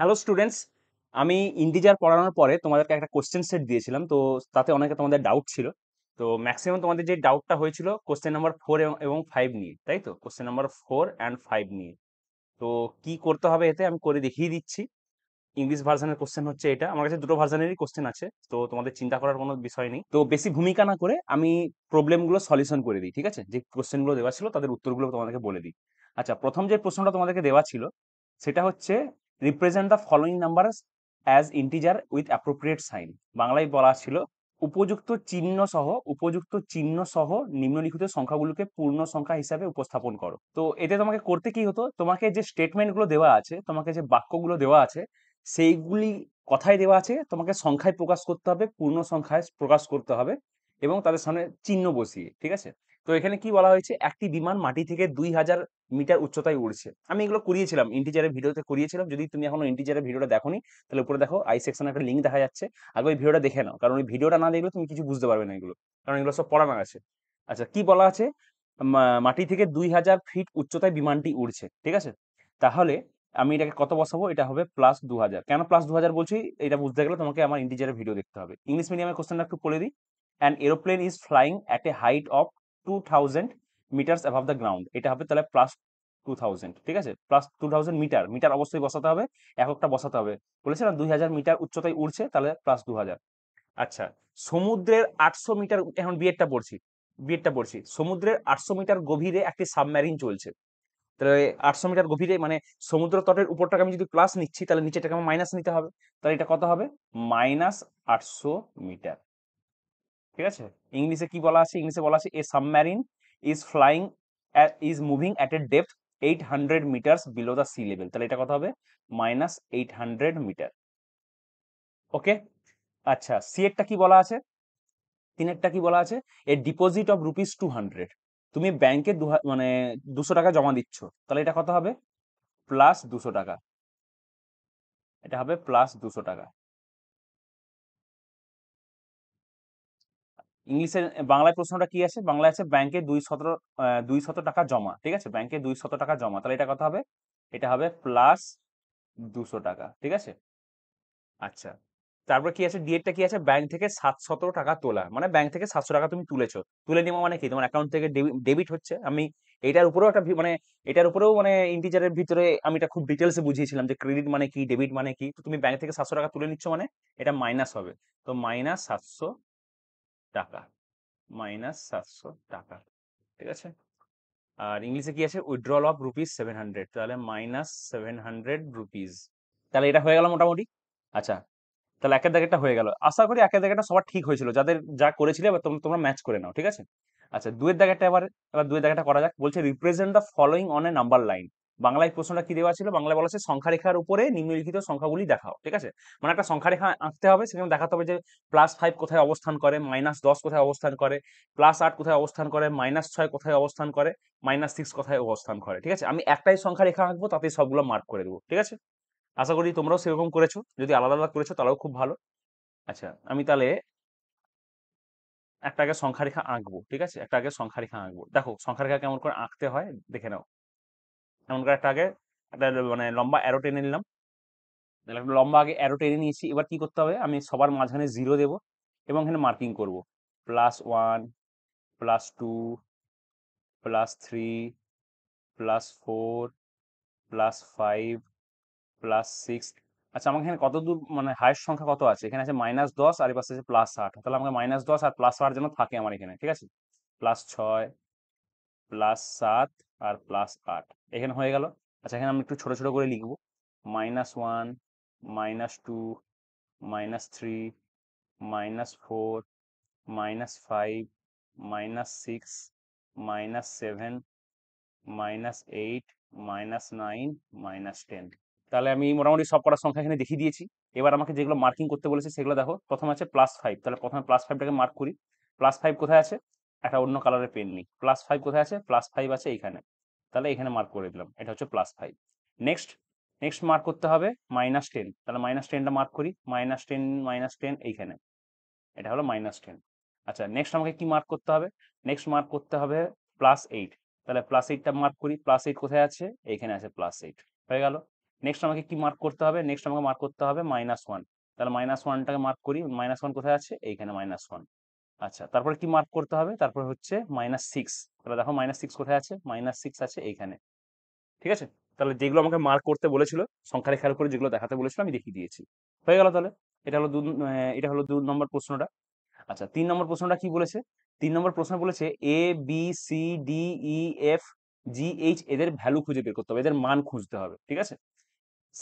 hello students আমি integer পড়ানোর পরে তোমাদেরকে একটা কোশ্চেন সেট দিয়েছিলাম তো তাতে অনেকে তোমাদের ডাউট ছিল তো ম্যাক্সিমাম তোমাদের যে ডাউটটা হয়েছিল কোশ্চেন নাম্বার ফোর এবং ফাইভ নিয়ে তাই তো question number four and five নিয়ে তো কি করতে হবে এতে আমি করে দেখিয়ে দিচ্ছি ইংলিশ ভার্সানের কোশ্চেন হচ্ছে এটা আমার কাছে দুটো ভার্সানেরই কোশ্চেন আছে তো তোমাদের চিন্তা করার কোনো বিষয় নেই তো বেশি ভূমিকা না করে আমি প্রবলেমগুলো সলিউশন করে দিই ঠিক আছে যে কোশ্চেনগুলো দেওয়া ছিল তাদের উত্তরগুলো তোমাদেরকে বলে দিই আচ্ছা প্রথম যে প্রশ্নটা তোমাদেরকে দেওয়া ছিল সেটা হচ্ছে represent the following number as integer with appropriate sign বাংলায় বলা ছিল উপযুক্ত চিহ্ন সহ উপযুক্ত চিহ্ন সহ নিম্নলিখিত সংখ্যাগুলোকে পূর্ণ সংখ্যা হিসাবে উপস্থাপন করো তো এতে তোমাকে করতে কি হতো তোমাকে যে স্টেটমেন্টগুলো দেওয়া আছে তোমাকে যে বাক্যগুলো দেওয়া আছে সেইগুলি কথায় দেওয়া আছে তোমাকে সংখ্যায় প্রকাশ করতে হবে পূর্ণ সংখ্যায় প্রকাশ করতে হবে এবং তাদের সামনে চিহ্ন বসিয়ে ঠিক আছে তো এখানে কি বলা হয়েছে একটি বিমান মাটি থেকে দুই হাজার মিটার উচ্চতায় উড়ছে আমি এগুলো করিয়েছিলাম ইন্টিজারের ভিডিওতে করিয়েছিলাম যদি তুমি এখনো ইন্টিজারের ভিডিওটা দেখো তাহলে উপরে দেখো আই সেকশনে একটা লিঙ্ক দেখা যাচ্ছে আগে ওই ভিডিওটা দেখে নাও কারণ ওই ভিডিওটা না দেখলে তুমি কিছু বুঝতে পারবে না এগুলো কারণ এগুলো সব পড়ানো আছে আচ্ছা কি বলা আছে মাটি থেকে দুই হাজার ফিট উচ্চতায় বিমানটি উড়ছে ঠিক আছে তাহলে আমি এটাকে কত বসাবো এটা হবে প্লাস দু হাজার কেন প্লাস দু হাজার বলছি এটা বুঝতে গেলে তোমাকে আমার ইন্টিজারের ভিডিও দেখতে হবে ইংলিশ মিডিয়ামের কোশ্চেনটা একটু বলে দিই and aeroplane is flying at a height of two thousand metres above the ground এটা হবে তাহলে প্লাস টু থাউজেন্ড ঠিক আছে plus two thousand metre metre অবশ্যই বসাতে হবে এককটা বসাতে হবে বলেছে না দুই হাজার মিটার উচ্চতায় উড়ছে তাহলে প্লাস দু আচ্ছা সমুদ্রের আটশো মিটার এখন বিয়েরটা পড়ছি বিয়েরটা পড়ছি সমুদ্রের আটশো মিটার গভীরে একটি সাবমেরিন চলছে তাহলে আটশো মিটার গভীরে মানে সমুদ্র তটের উপরটাকে আমি যদি প্লাস নিচ্ছি তাহলে নিচেটাকে আমার মাইনাস নিতে হবে তাহলে এটা কত হবে মাইনাস আটশো মিটার ঠিক আছে ইংলিশে কি বলা আছে ইংলিশে বলা আছে a submarine is flying is moving at a depth eight hundred metre below the sea level তাহলে এটা কথা হবে minus eight hundred metre okay আচ্ছা সি একটা কি বলা আছে তিনেরটা কি বলা আছে a deposit of rupees two hundred তুমি ব্যাংকে মানে দুশো টাকা জমা দিচ্ছ তাহলে এটা কত হবে প্লাস দুশো টাকা এটা হবে প্লাস দুশো টাকা ইংলিশে বাংলায় প্রশ্নটা কি আছে বাংলায় আছে ব্যাংকে দুই শত দুই শত টাকা জমা ঠিক আছে ব্যাংকে দুই শত টাকা জমা তাহলে এটা কত হবে এটা হবে প্লাস দুশো টাকা ঠিক আছে আচ্ছা তারপর কি আছে ডিএটটা কি আছে ব্যাংক থেকে সাতশত টাকা তোলা মানে ব্যাংক থেকে সাতশো টাকা তুমি তুলেছো তুলে নেওয়া মানে কি তোমার অ্যাকাউন্ট থেকে ডেবিট হচ্ছে আমি এটার উপরেও একটা মানে এটার উপরেও মানে ইন্টিজারের ভিতরে আমি এটা খুব ডিটেলসে বুঝিয়েছিলাম যে ক্রেডিট মানে কি ডেবিট মানে কি তুমি ব্যাংক থেকে সাতশো টাকা তুলে নিচ্ছ মানে এটা মাইনাস হবে তো মাইনাস সাতশো টাকা মাইনাস সাতশো টাকা ঠিক আছে আর ইংলিশে কি আছে withdrawal of rupees seven hundred তাহলে মাইনাস সেভেন হান্ড্রেড রুপিস তাহলে এটা হয়ে গেল মোটামুটি আচ্ছা তাহলে একের দাগেরটা হয়ে গেল আশা করি একের দাগেরটা সবার ঠিক হয়েছিল যাদের যা করেছিলে এবার তোমরা ম্যাচ করে নাও ঠিক আছে আচ্ছা দুয়ের দাগেরটা এবার এবার দুয়ের দাগেটা করা যাক বলছে represent the following on a number line বাংলায় প্রশ্নটা কি দেওয়া ছিল বাংলায় বলা আছে সংখ্যারেখার উপরে নিম্নলিখিত সংখ্যাগুলি দেখাও ঠিক আছে মানে একটা সংখ্যারেখা আঁকতে হবে সেখানে দেখাতে হবে যে প্লাস ফাইভ কোথায় অবস্থান করে মাইনাস দশ কোথায় অবস্থান করে প্লাস আট কোথায় অবস্থান করে মাইনাস ছয় কোথায় অবস্থান করে মাইনাস সিক্স কোথায় অবস্থান করে ঠিক আছে আমি একটাই সংখ্যারেখা আঁকবো তাতে সবগুলো মার্ক করে দেবো ঠিক আছে আশা করি তোমরাও সেরকম করেছো যদি আলাদা আলাদা করেছো তাহলেও খুব ভালো আচ্ছা আমি তাহলে একটা আগে সংখ্যারেখা আঁকবো ঠিক আছে একটা আগে সংখ্যারেখা আঁকবো দেখো সংখ্যারেখা কেমন করে আঁকতে হয় দেখে নাও এমন করে একটা আগে একটা মানে লম্বা অ্যারো টেনে নিলাম একটা লম্বা আগে অ্যারো টেনে নিয়েছি এবার কি করতে হবে আমি সবার মাঝখানে জিরো দেব এবং এখানে মার্কিং করব plus one plus two plus three plus four plus five plus six আচ্ছা আমাকে এখানে কত দূর মানে হায়েস্ট সংখ্যা কত আছে এখানে আছে মাইনাস দশ আর এবার আছে প্লাস আট তাহলে আমাকে মাইনাস দশ আর প্লাস আট যেন থাকে আমার এখানে ঠিক আছে প্লাস ছয় প্লাস সাত আর প্লাস আট এখানে হয়ে গেল আচ্ছা এখানে আমি একটু ছোট ছোট করে লিখবো minus one minus two minus three minus four minus five minus six minus seven minus eight minus nine minus ten তাহলে আমি মোটামুটি সব করার সংখ্যা এখানে দেখিয়ে দিয়েছি এবার আমাকে যেগুলো মার্কিং করতে বলেছে সেগুলো দেখো প্রথম আছে প্লাস ফাইভ তাহলে প্রথমে প্লাস ফাইভটাকে মার্ক করি প্লাস ফাইভ কোথায় আছে একটা অন্য কালারের পেন নিই প্লাস ফাইভ কোথায় আছে প্লাস ফাইভ আছে এইখানে তাহলে এখানে মার্ক করে দিলাম এটা হচ্ছে plus five next next mark করতে হবে মাইনাস টেন তাহলে মাইনাস টেনটা মার্ক করি মাইনাস টেন মাইনাস টেন এইখানে এটা হলো মাইনাস টেন আচ্ছা নেক্সট আমাকে কি মার্ক করতে হবে নেক্সট মার্ক করতে হবে প্লাস এইট তাহলে প্লাস এইটটা মার্ক করি প্লাস এইট কোথায় আছে এইখানে আছে প্লাস এইট হয়ে গেল নেক্সট আমাকে কি মার্ক করতে হবে নেক্সট আমাকে মার্ক করতে হবে মাইনাস ওয়ান তাহলে মাইনাস ওয়ানটাকে মার্ক করি মাইনাস ওয়ান কোথায় আছে এইখানে মাইনাস ওয়ান আচ্ছা তারপরে কি মার্ক করতে হবে তারপরে হচ্ছে মাইনাস সিক্স তাহলে দেখো মাইনাস সিক্স কোথায় আছে মাইনাস সিক্স আছে এইখানে ঠিক আছে তাহলে যেগুলো আমাকে মার্ক করতে বলেছিল সংখ্যা খেয়াল উপরে যেগুলো দেখাতে বলেছিল আমি দেখিয়ে দিয়েছি হয়ে গেল তাহলে এটা হলো দু এটা হলো দু নম্বর প্রশ্নটা আচ্ছা তিন নম্বর প্রশ্নটা কি বলেছে তিন নম্বর প্রশ্ন বলেছে A B C D E F G H এদের ভ্যালু খুঁজে বের করতে হবে এদের মান খুঁজতে হবে ঠিক আছে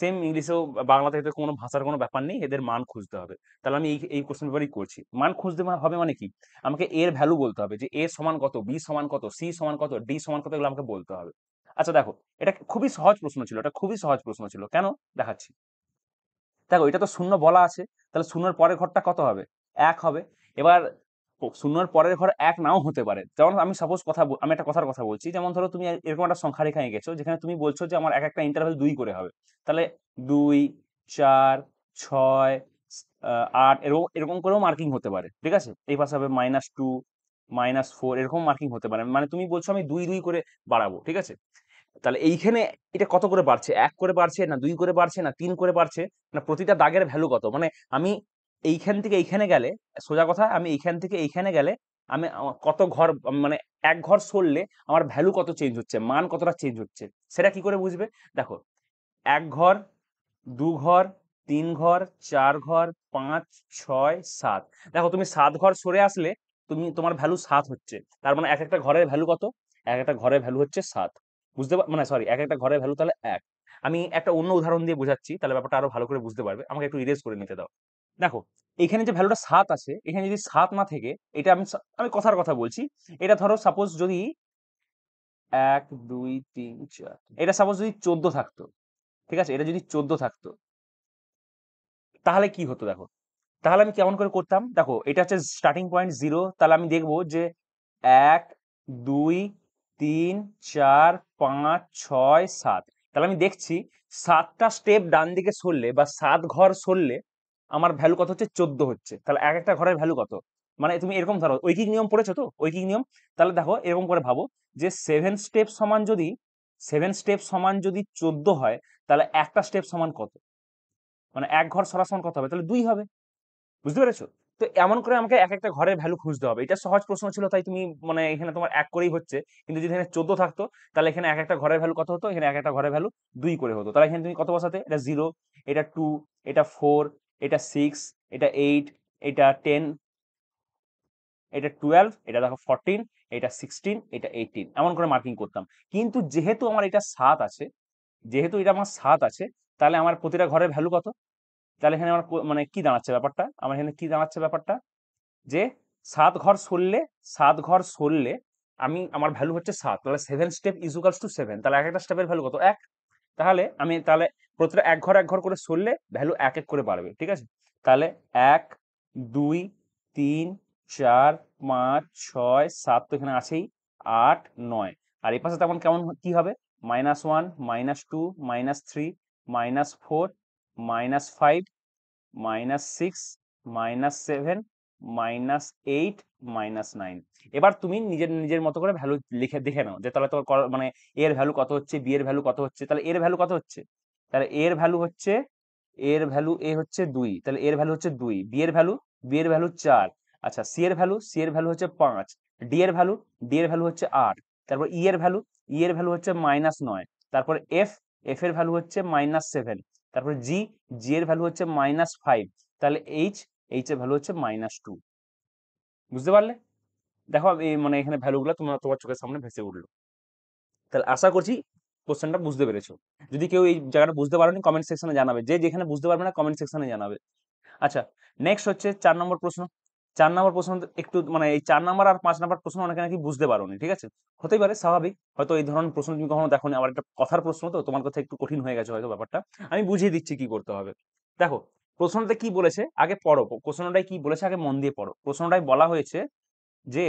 সেম ইংলিশেও বাংলাতে তো কোনো ভাষার কোনো ব্যাপার নেই এদের মান খুঁজতে হবে তাহলে আমি এই এই কোশ্চেন পেপারই করছি মান খুঁজতে হবে মানে কি আমাকে এর ভ্যালু বলতে হবে যে এ সমান কত বি সমান কত সি সমান কত ডি সমান কত এগুলো আমাকে বলতে হবে আচ্ছা দেখো এটা খুবই সহজ প্রশ্ন ছিল এটা খুবই সহজ প্রশ্ন ছিল কেন দেখাচ্ছি দেখো এটা তো শূন্য বলা আছে তাহলে শূন্যর পরের ঘরটা কত হবে এক হবে এবার শূন্যর পরের ঘর এক নাও হতে পারে যেমন আমি সাপোজ কথা আমি একটা কথার কথা বলছি যেমন ধরো তুমি এরকম একটা সংখ্যা রেখা এঁকেছো যেখানে তুমি বলছো যে আমার এক একটা ইন্টারভেল দুই করে হবে তাহলে দুই চার ছয় আট এরকম এরকম করেও মার্কিং হতে পারে ঠিক আছে এই পাশে হবে মাইনাস টু মাইনাস ফোর এরকম মার্কিং হতে পারে মানে তুমি বলছো আমি দুই দুই করে বাড়াবো ঠিক আছে তাহলে এইখানে এটা কত করে বাড়ছে এক করে বাড়ছে না দুই করে বাড়ছে না তিন করে বাড়ছে না প্রতিটা দাগের ভ্যালু কত মানে আমি এইখান থেকে এইখানে গেলে সোজা কথা আমি এইখান থেকে এইখানে গেলে আমি কত ঘর মানে এক ঘর সরলে আমার ভ্যালু কত চেঞ্জ হচ্ছে মান কতটা চেঞ্জ হচ্ছে সেটা কি করে বুঝবে দেখো এক ঘর দু ঘর তিন ঘর চার ঘর পাঁচ ছয় সাত দেখো তুমি সাত ঘর সরে আসলে তুমি তোমার ভ্যালু সাত হচ্ছে তার মানে এক একটা ঘরের ভ্যালু কত এক একটা ঘরের ভ্যালু হচ্ছে সাত বুঝতে পার মানে সরি এক একটা ঘরের ভ্যালু তাহলে এক আমি একটা অন্য উদাহরণ দিয়ে বোঝাচ্ছি তাহলে ব্যাপারটা আরো ভালো করে বুঝতে পারবে আমাকে একটু ইরেজ করে নিতে দাও দেখো এখানে যে ভ্যালুটা সাত আছে এখানে যদি সাত না থেকে এটা আমি আমি কথার কথা বলছি এটা ধরো সাপোজ যদি এক দুই তিন চার এটা সাপোজ যদি চোদ্দ থাকতো ঠিক আছে এটা যদি চোদ্দ থাকতো তাহলে কি হতো দেখো তাহলে আমি কেমন করে করতাম দেখো এটা হচ্ছে স্টার্টিং পয়েন্ট জিরো তাহলে আমি দেখব যে এক দুই তিন চার পাঁচ ছয় সাত তাহলে আমি দেখছি সাতটা স্টেপ ডান দিকে সরলে বা সাত ঘর সরলে আমার ভ্যালু কত হচ্ছে চোদ্দ হচ্ছে তাহলে এক একটা ঘরের ভ্যালু কত মানে তুমি এরকম ধরো ঐকিক নিয়ম পড়েছো তো ঐকিক নিয়ম তাহলে দেখো এরকম করে ভাবো যে সেভেন স্টেপ সমান যদি সেভেন স্টেপ সমান যদি চোদ্দ হয় তাহলে একটা স্টেপ সমান কত মানে এক ঘর সরা সমান কত হবে তাহলে দুই হবে বুঝতে পেরেছো তো এমন করে আমাকে এক একটা ঘরের ভ্যালু খুঁজতে হবে এটা সহজ প্রশ্ন ছিল তাই তুমি মানে এখানে তোমার এক করেই হচ্ছে কিন্তু যদি এখানে চোদ্দ থাকতো তাহলে এখানে এক একটা ঘরের ভ্যালু কত হতো এখানে এক একটা ঘরের ভ্যালু দুই করে হতো তাহলে এখানে তুমি কত বসাতে এটা জিরো এটা টু এটা ফোর এটা সিক্স এটা এইট এটা টেন এটা টুয়েলভ এটা দেখো ফরটিন এটা সিক্সটিন এটা এইটিন এমন করে মার্কিং করতাম কিন্তু যেহেতু আমার এটা সাত আছে যেহেতু এটা আমার সাত আছে তাহলে আমার প্রতিটা ঘরের ভ্যালু কত তাহলে এখানে আমার মানে কি দাঁড়াচ্ছে ব্যাপারটা আমার এখানে কি দাঁড়াচ্ছে ব্যাপারটা যে সাত ঘর সরলে সাত ঘর সরলে আমি আমার ভ্যালু হচ্ছে সাত তাহলে seven step equals to seven তাহলে এক একটা স্টেপের ভ্যালু কত এক তাহলে আমি তাহলে প্রতিটা এক ঘর এক ঘর করে সরলে ভ্যালু এক এক করে বাড়বে ঠিক আছে তাহলে এক দুই তিন চার পাঁচ ছয় সাত তো এখানে আছেই আট নয় আর এ পাশে তেমন কেমন কি হবে minus one minus two minus three minus four minus five minus six minus seven minus eight minus nine এবার তুমি নিজের নিজের মতো করে ভ্যালু লিখে দেখে নাও যে তাহলে তোমার মানে এর ভ্যালু কত হচ্ছে বি এর ভ্যালু কত হচ্ছে তাহলে এর ভ্যালু কত হচ্ছে তাহলে এর ভ্যালু হচ্ছে এর ভ্যালু এ হচ্ছে দুই তাহলে এর ভ্যালু হচ্ছে দুই বি এর ভ্যালু বি এর ভ্যালু চার আচ্ছা সি এর ভ্যালু সি এর ভ্যালু হচ্ছে পাঁচ ডি এর ভ্যালু ডি এর ভ্যালু হচ্ছে আট তারপর ই এর ভ্যালু ই এর ভ্যালু হচ্ছে মাইনাস নয় তারপর এফ এফ এর ভ্যালু হচ্ছে মাইনাস সেভেন তারপর জি জি এর ভ্যালু হচ্ছে মাইনাস ফাইভ তাহলে এইচ এইচ এর ভ্যালু হচ্ছে মাইনাস টু বুঝতে পারলে দেখো এই মানে এখানে ভ্যালুগুলো তোমরা তোমার চোখের সামনে ভেসে উঠলো তাহলে আশা করছি কোশ্চেনটা বুঝতে পেরেছো যদি কেউ এই জায়গাটা বুঝতে পারেনি কমেন্ট সেকশনে জানাবে যে যেখানে বুঝতে পারবে না কমেন্ট সেকশনে জানাবে আচ্ছা নেক্সট হচ্ছে চার নম্বর প্রশ্ন চার নম্বর প্রশ্ন একটু মানে এই চার নম্বর আর পাঁচ নম্বর প্রশ্ন অনেকে নাকি বুঝতে পারোনি ঠিক আছে হতেই পারে স্বাভাবিক হয়তো এই ধরনের প্রশ্ন তুমি কখনো দেখো আবার একটা কথার প্রশ্ন তো তোমার কথা একটু কঠিন হয়ে গেছে হয়তো ব্যাপারটা আমি বুঝিয়ে দিচ্ছি কি করতে হবে দেখো প্রশ্নটা কি বলেছে আগে পড়ো প্রশ্নটাই কি বলেছে আগে মন দিয়ে পড়ো প্রশ্নটাই বলা হয়েছে যে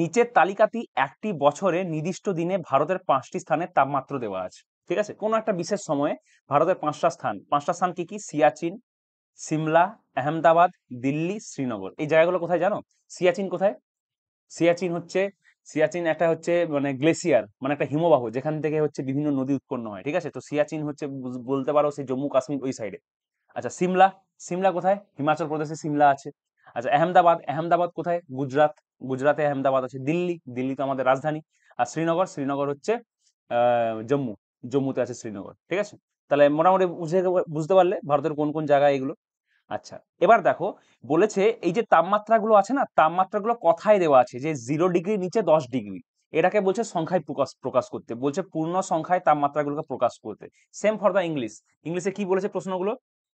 নিচের তালিকাটি একটি বছরে নির্দিষ্ট দিনে ভারতের পাঁচটি স্থানের তাপমাত্রা দেওয়া আছে ঠিক আছে কোনো একটা বিশেষ সময়ে ভারতের পাঁচটা স্থান পাঁচটা স্থান কি কি সিয়াচিন সিমলা আহমেদাবাদ দিল্লি শ্রীনগর এই জায়গাগুলো কোথায় জানো সিয়াচিন কোথায় সিয়াচিন হচ্ছে সিয়াচিন একটা হচ্ছে মানে গ্লেসিয়ার মানে একটা হিমবাহ যেখান থেকে হচ্ছে বিভিন্ন নদী উৎপন্ন হয় ঠিক আছে তো সিয়াচিন হচ্ছে বলতে পারো সেই জম্মু কাশ্মীর ওই সাইডে আচ্ছা সিমলা সিমলা কোথায় হিমাচল প্রদেশে সিমলা আছে আচ্ছা আহমেদাবাদ আহমেদাবাদ কোথায় গুজরাট গুজরাটে আহমেদাবাদ আছে দিল্লি দিল্লি তো আমাদের রাজধানী আর শ্রীনগর শ্রীনগর হচ্ছে জম্মু জম্মুতে আছে শ্রীনগর ঠিক আছে তাহলে মোটামুটি বুঝে বুঝতে পারলে ভারতের কোন কোন জায়গায় এগুলো আচ্ছা এবার দেখো বলেছে এই যে তাপমাত্রাগুলো আছে না তাপমাত্রাগুলো কথায় দেওয়া আছে যে জিরো ডিগ্রি নিচে দশ ডিগ্রি এটাকে বলছে সংখ্যায় প্রকাশ প্রকাশ করতে বলছে পূর্ণ সংখ্যায় তাপমাত্রাগুলোকে প্রকাশ করতে সেম ফর দ্য ইংলিশ ইংলিশে কি বলেছে প্রশ্নগুলো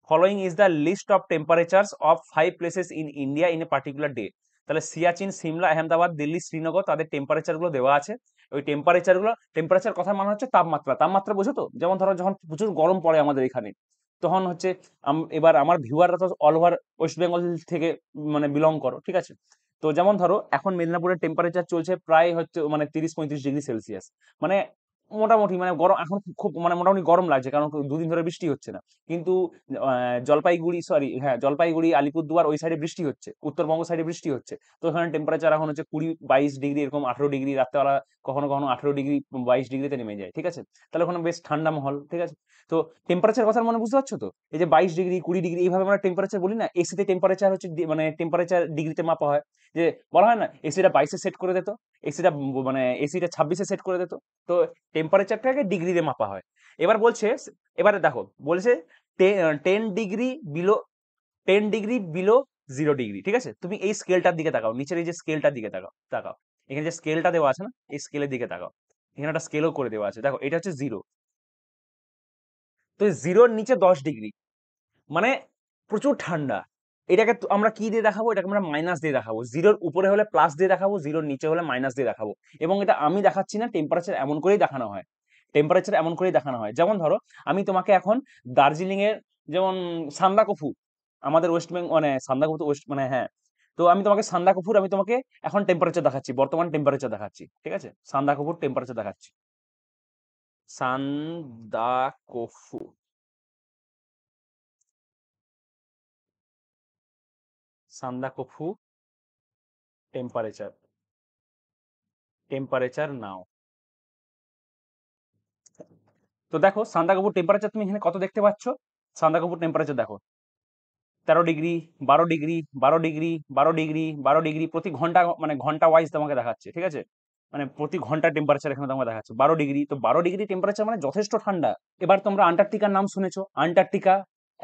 following is the list of temperature of five places in India in a particular day তাহলে সিয়াচিন সিমলা আহমেদাবাদ দিল্লি শ্রীনগর তাদের টেম্পারেচারগুলো দেওয়া আছে ওই টেম্পারেচারগুলো টেম্পারেচার কথা মানে হচ্ছে তাপমাত্রা তাপমাত্রা বোঝো তো যেমন ধরো যখন প্রচুর গরম পড়ে আমাদের এখানে তখন হচ্ছে এবার আমার ভিউয়াররা তো অল ওভার ওয়েস্ট বেঙ্গল থেকে মানে বিলং করো ঠিক আছে তো যেমন ধরো এখন মেদিনীপুরের টেম্পারেচার চলছে প্রায় হচ্ছে মানে তিরিশ পঁয়ত্রিশ ডিগ্রি সেলসিয়াস মানে মোটামুটি মানে গরম এখন খুব মানে মোটামুটি গরম লাগছে কারণ দুদিন ধরে বৃষ্টি হচ্ছে না কিন্তু জলপাইগুড়ি সরি হ্যাঁ জলপাইগুড়ি আলিপুরদুয়ার ওই সাইডে বৃষ্টি হচ্ছে উত্তরবঙ্গ সাইডে বৃষ্টি হচ্ছে তো ওখানে টেম্পারেচার এখন হচ্ছে কুড়ি বাইশ ডিগ্রি এরকম আঠেরো ডিগ্রি রাত্রেবেলা কখনো কখনো আঠেরো ডিগ্রি বাইশ ডিগ্রিতে নেমে যায় ঠিক আছে তাহলে ওখানে বেশ ঠান্ডা মহল ঠিক আছে তো টেম্পারেচার কথা মনে বুঝতে পারছো তো এই যে বাইশ ডিগ্রি কুড়ি ডিগ্রি এইভাবে আমরা টেম্পারেচার বলি না এসিতে টেম্পারেচার হচ্ছে মানে টেম্পারেচার ডিগ্রিতে মাপা হয় যে বলা হয় না এসিটা বাইশে সেট করে দিত এসিটা মানে এসিটা ছাব্বিশে সেট করে দিত তো টেম্পারেচারটাকে ডিগ্রিতে মাপা হয় এবার বলছে এবারে দেখো বলছে ten degree below ten degree below zero degree ঠিক আছে তুমি এই স্কেলটার দিকে তাকাও নিচের এই যে স্কেলটার দিকে তাকাও তাকাও এখানে যে স্কেলটা দেওয়া আছে না এই স্কেলের দিকে তাকাও এখানে একটা স্কেলও করে দেওয়া আছে দেখো এটা হচ্ছে জিরো তো জিরোর নিচে দশ ডিগ্রি মানে প্রচুর ঠান্ডা এটাকে আমরা কি দিয়ে দেখাবো এটাকে আমরা মাইনাস দিয়ে দেখাবো জিরোর উপরে হলে প্লাস দিয়ে দেখাবো জিরোর নিচে হলে মাইনাস দিয়ে দেখাবো এবং এটা আমি দেখাচ্ছি না টেম্পারেচার এমন করেই দেখানো হয় টেম্পারেচার এমন করেই দেখানো হয় যেমন ধরো আমি তোমাকে এখন দার্জিলিংয়ের যেমন সান্দাকফু আমাদের ওয়েস্ট বেঙ্গল মানে সান্দাকফু ওয়েস্ট মানে হ্যাঁ তো আমি তোমাকে সান্দাকফুর আমি তোমাকে এখন টেম্পারেচার দেখাচ্ছি বর্তমান টেম্পারেচার দেখাচ্ছি ঠিক আছে সান্দাকফুর টেম্পারেচার দেখাচ্ছি Sandakphu Sandakphu temperature temperature now তো দেখো সান্দাকফু টেম্পারেচার তুমি এখানে কত দেখতে পাচ্ছ সান্দাকফু টেম্পারেচার দেখো তেরো ডিগ্রি বারো ডিগ্রি বারো ডিগ্রি বারো ডিগ্রি বারো ডিগ্রি প্রতি ঘন্টা মানে ঘন্টা ওয়াইজ তোমাকে দেখাচ্ছে ঠিক আছে মানে প্রতি ঘন্টা টেম্পারেচার এখানে তোমাকে দেখাচ্ছে বারো ডিগ্রি তো বারো ডিগ্রি টেম্পারেচার মানে যথেষ্ট ঠান্ডা এবার তোমরা আন্টার্কটিকার নাম শুনেছো আন্টার্কটিকা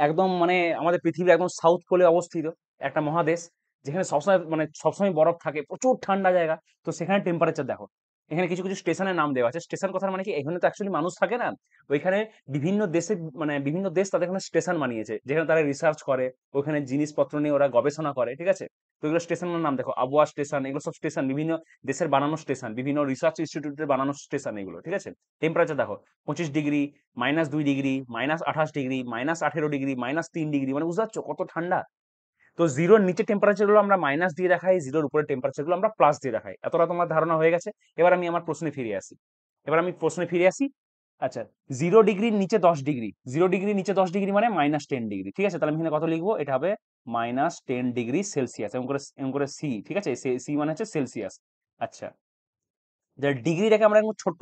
একদম মানে আমাদের পৃথিবীর একদম সাউথ পোলে অবস্থিত একটা মহাদেশ যেখানে সবসময় মানে সবসময় বরফ থাকে প্রচুর ঠান্ডা জায়গা তো সেখানে টেম্পারেচার দেখো এখানে কিছু কিছু স্টেশনের নাম দেওয়া আছে স্টেশন কথার মানে কি এখানে তো অ্যাকচুয়ালি মানুষ থাকে না ওইখানে বিভিন্ন দেশে মানে বিভিন্ন দেশ তাদের এখানে স্টেশন বানিয়েছে যেখানে তারা রিসার্চ করে ওখানে জিনিসপত্র নিয়ে ওরা গবেষণা করে ঠিক আছে তো এগুলো স্টেশনের নাম দেখো আবহাওয়া স্টেশন এগুলো সব স্টেশন বিভিন্ন দেশের বানানো স্টেশন বিভিন্ন রিসার্চ ইনস্টিটিউটের বানানো স্টেশন এগুলো ঠিক আছে টেম্পারেচার দেখো পঁচিশ ডিগ্রি মাইনাস দুই ডিগ্রি মাইনাস আঠাশ ডিগ্রি মাইনাস আঠেরো ডিগ্রি মাইনাস তিন ডিগ্রি মানে বুঝতে পারছো কত ঠান্ডা তো জিরোর নিচে টেম্পারেচারগুলো আমরা মাইনাস দিয়ে রাখাই জিরোর উপরে টেম্পারেচারগুলো আমরা প্লাস দিয়ে রাখাই এতটা তোমার ধারণা হয়ে গেছে এবার আমি আমার প্রশ্নে ফিরে আসি এবার আমি প্রশ্নে ফিরে আসি আচ্ছা জিরো ডিগ্রির নিচে দশ ডিগ্রি জিরো ডিগ্রির নিচে দশ ডিগ্রি মানে মাইনাস টেন ডিগ্রি ঠিক আছে তাহলে আমি এখানে কত লিখবো এটা হবে মাইনাস টেন ডিগ্রি সেলসিয়াস এবং করে এবং করে সি ঠিক আছে সি মানে হচ্ছে সেলসিয়াস আচ্ছা ডিগ্রিটাকে আমরা ছোট্ট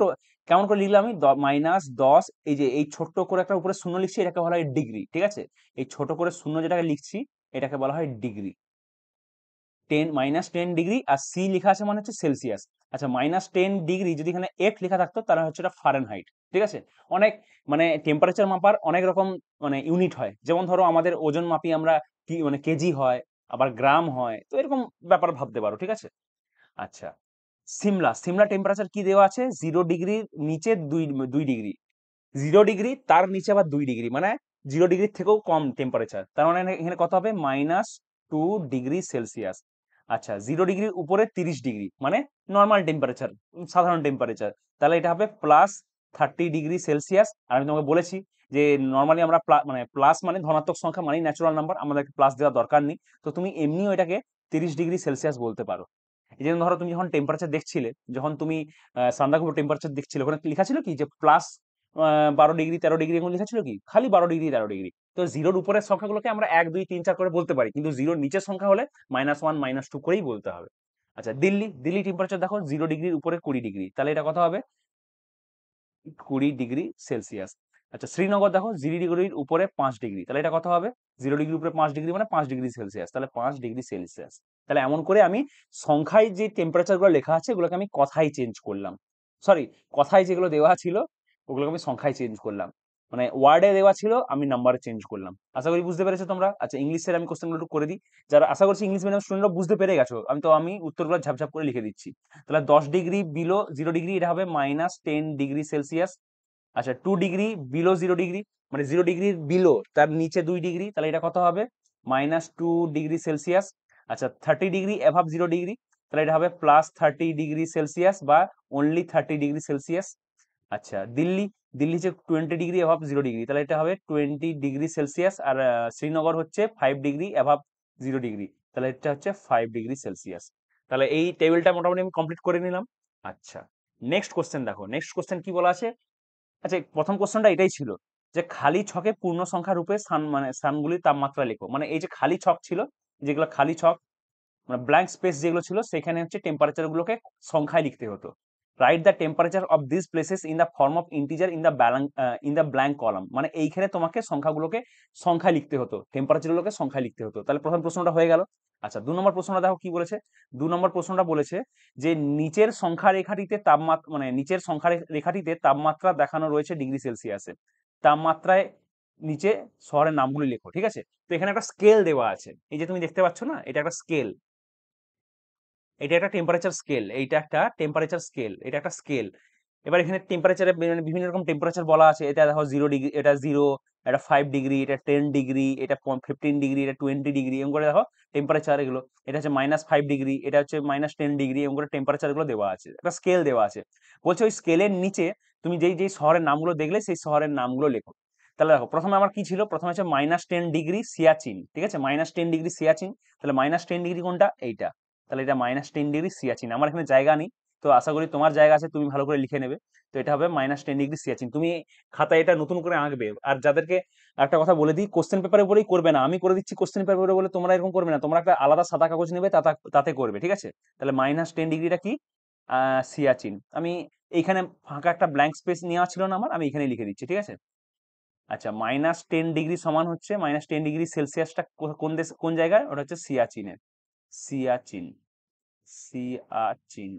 কেমন করে লিখলাম আমি মাইনাস দশ এই যে এই ছোট্ট করে একটা উপরে শূন্য লিখছি এটাকে বলা হয় ডিগ্রি ঠিক আছে এই ছোট করে শূন্য যেটাকে লিখছি এটাকে বলা হয় degree ten minus ten degree আর সি লেখা আছে মানে হচ্ছে সেলসিয়াস আচ্ছা মাইনাস টেন ডিগ্রি যদি এখানে এফ লেখা থাকতো তাহলে হচ্ছে এটা ফারেনহাইট ঠিক আছে অনেক মানে টেম্পারেচার মাপার অনেক রকম মানে ইউনিট হয় যেমন ধরো আমাদের ওজন মাপি আমরা কি মানে কেজি হয় আবার গ্রাম হয় তো এরকম ব্যাপার ভাবতে পারো ঠিক আছে আচ্ছা সিমলা সিমলা টেম্পারেচার কি দেওয়া আছে জিরো ডিগ্রির নিচে দুই দুই ডিগ্রি জিরো ডিগ্রি তার নিচে আবার দুই ডিগ্রি মানে জিরো ডিগ্রির থেকেও কম টেম্পারেচার তার মানে এখানে কত হবে মাইনাস টু ডিগ্রি সেলসিয়াস আচ্ছা জিরো ডিগ্রির উপরে তিরিশ ডিগ্রি মানে নর্মাল টেম্পারেচার সাধারণ টেম্পারেচার তাহলে এটা হবে প্লাস থার্টি ডিগ্রি সেলসিয়াস আর আমি তোমাকে বলেছি যে নর্মালি আমরা মানে প্লাস মানে ধনাত্মক সংখ্যা মানে ন্যাচুরাল নাম্বার আমাদেরকে প্লাস দেওয়া দরকার নেই তো তুমি এমনিও এটাকে তিরিশ ডিগ্রি সেলসিয়াস বলতে পারো এই জন্য ধরো তুমি যখন টেম্পারেচার দেখছিলে যখন তুমি সান্দাকুপুর টেম্পারেচার দেখছিলে ওখানে লেখা ছিল কি যে প্লাস বারো ডিগ্রি তেরো ডিগ্রি এখন লেখা ছিল কি খালি বারো ডিগ্রি তেরো ডিগ্রি তো জিরোর উপরের সংখ্যাগুলোকে আমরা এক দুই তিন চার করে বলতে পারি কিন্তু জিরোর নিচের সংখ্যা হলে মাইনাস ওয়ান মাইনাস টু করেই বলতে হবে আচ্ছা দিল্লি দিল্লি টেম্পারেচার দেখো জিরো ডিগ্রির উপরে কুড়ি ডিগ্রি তাহলে এটা কথা হবে কুড়ি ডিগ্রি সেলসিয়াস আচ্ছা শ্রীনগর দেখো জিরো ডিগ্রির উপরে পাঁচ ডিগ্রি তাহলে এটা কথা হবে জিরো ডিগ্রির উপরে পাঁচ ডিগ্রি মানে পাঁচ ডিগ্রি সেলসিয়াস তাহলে পাঁচ ডিগ্রি সেলসিয়াস তাহলে এমন করে আমি সংখ্যায় যে টেম্পারেচারগুলো লেখা আছে এগুলোকে আমি কথাই চেঞ্জ করলাম সরি কথায় যেগুলো দেওয়া ছিল ওগুলোকে আমি সংখ্যায় চেঞ্জ করলাম মানে ওয়ার্ডে দেওয়া ছিল আমি নাম্বারে চেঞ্জ করলাম আশা করি বুঝতে পেরেছো তোমরা আচ্ছা ইংলিশের আমি কোশ্চেনগুলো একটু করে দিই যারা আশা করছি ইংলিশ মিডিয়াম স্টুডেন্টরা বুঝতে পেরে গেছো আমি তো আমি উত্তরগুলো ঝাপঝাপ করে লিখে দিচ্ছি তাহলে দশ ডিগ্রি বিলো জিরো ডিগ্রি এটা হবে মাইনাস টেন ডিগ্রি সেলসিয়াস আচ্ছা two degree below zero degree মানে জিরো ডিগ্রির বিলো তার নিচে দুই ডিগ্রি তাহলে এটা কত হবে মাইনাস টু ডিগ্রি সেলসিয়াস আচ্ছা thirty degree above zero degree তাহলে এটা হবে প্লাস থার্টি ডিগ্রি সেলসিয়াস বা অনলি থার্টি ডিগ্রি সেলসিয়াস আচ্ছা দিল্লি দিল্লি হচ্ছে twenty degree above zero degree তাহলে এটা হবে টোয়েন্টি ডিগ্রি সেলসিয়াস আর শ্রীনগর হচ্ছে five degree above zero degree তাহলে এটা হচ্ছে ফাইভ ডিগ্রি সেলসিয়াস তাহলে এই টেবিলটা মোটামুটি আমি কমপ্লিট করে নিলাম আচ্ছা নেক্সট কোশ্চেন দেখো নেক্সট কোশ্চেন কি বলা আছে আচ্ছা প্রথম কোশ্চেনটা এটাই ছিল যে খালি ছকে পূর্ণ সংখ্যা রূপে স্থান মানে স্থানগুলির তাপমাত্রা লেখো মানে এই যে খালি ছক ছিল যেগুলো খালি ছক মানে ব্ল্যাঙ্ক স্পেস যেগুলো ছিল সেখানে হচ্ছে টেম্পারেচারগুলোকে সংখ্যায় লিখতে হতো write the temperature of this places in the form of integer in the blank in the blank column মানে এইখানে তোমাকে সংখ্যাগুলোকে সংখ্যায় লিখতে হতো টেম্পারেচারগুলোকে সংখ্যায় লিখতে হতো তাহলে প্রথম প্রশ্নটা হয়ে গেল আচ্ছা দু নম্বর প্রশ্নটা দেখো কি বলেছে দু নম্বর প্রশ্নটা বলেছে যে নিচের সংখ্যা রেখাটিতে তাপমাত্রা মানে নিচের সংখ্যা রেখাটিতে তাপমাত্রা দেখানো রয়েছে ডিগ্রি সেলসিয়াসে তাপমাত্রায় নিচে শহরের নামগুলি লেখো ঠিক আছে তো এখানে একটা স্কেল দেওয়া আছে এই যে তুমি দেখতে পাচ্ছ না এটা একটা স্কেল এটা একটা টেম্পারেচার স্কেল এইটা একটা টেম্পারেচার স্কেল এটা একটা স্কেল এবার এখানে টেম্পারেচারে বিভিন্ন রকম টেম্পারেচার বলা আছে এটা দেখো জিরো ডিগ্রি এটা জিরো এটা ফাইভ ডিগ্রি এটা টেন ডিগ্রি এটা ফিফটিন ডিগ্রি এটা টোয়েন্টি ডিগ্রি এরকম করে দেখো টেম্পারেচার এগুলো এটা হচ্ছে মাইনাস ফাইভ ডিগ্রি এটা হচ্ছে মাইনাস টেন ডিগ্রি এরকম করে টেম্পারেচারগুলো দেওয়া আছে একটা স্কেল দেওয়া আছে বলছে ওই স্কেলের নিচে তুমি যেই যেই শহরের নামগুলো দেখলে সেই শহরের নামগুলো লেখো তাহলে দেখো প্রথমে আমার কি ছিল প্রথমে হচ্ছে মাইনাস টেন ডিগ্রি সিয়াচিন ঠিক আছে মাইনাস টেন ডিগ্রি সিয়াচিন তাহলে মাইনাস টেন ডিগ্রি কোনটা এইটা তাহলে এটা মাইনাস টেন ডিগ্রি সিয়াচিন আমার এখানে জায়গা নেই তো আশা করি তোমার জায়গা আছে তুমি ভালো করে লিখে নেবে তো এটা হবে মাইনাস টেন ডিগ্রি সিয়াচিন তুমি খাতায় এটা নতুন করে আঁকবে আর যাদেরকে একটা কথা বলে দিই কোশ্চেন পেপারের উপরেই করবে না আমি করে দিচ্ছি কোশ্চেন পেপারের বলে তোমরা এরকম করবে না তোমরা একটা আলাদা সাদা কাগজ নেবে তাতে করবে ঠিক আছে তাহলে মাইনাস টেন ডিগ্রিটা কি সিয়াচিন আমি এইখানে ফাঁকা একটা ব্ল্যাঙ্ক স্পেস নেওয়া ছিল না আমার আমি এখানে লিখে দিচ্ছি ঠিক আছে আচ্ছা মাইনাস টেন ডিগ্রি সমান হচ্ছে মাইনাস টেন ডিগ্রি সেলসিয়াসটা কোন দেশ কোন জায়গায় ওটা হচ্ছে সিয়াচিনের সিয়াচিন সিয়াচিন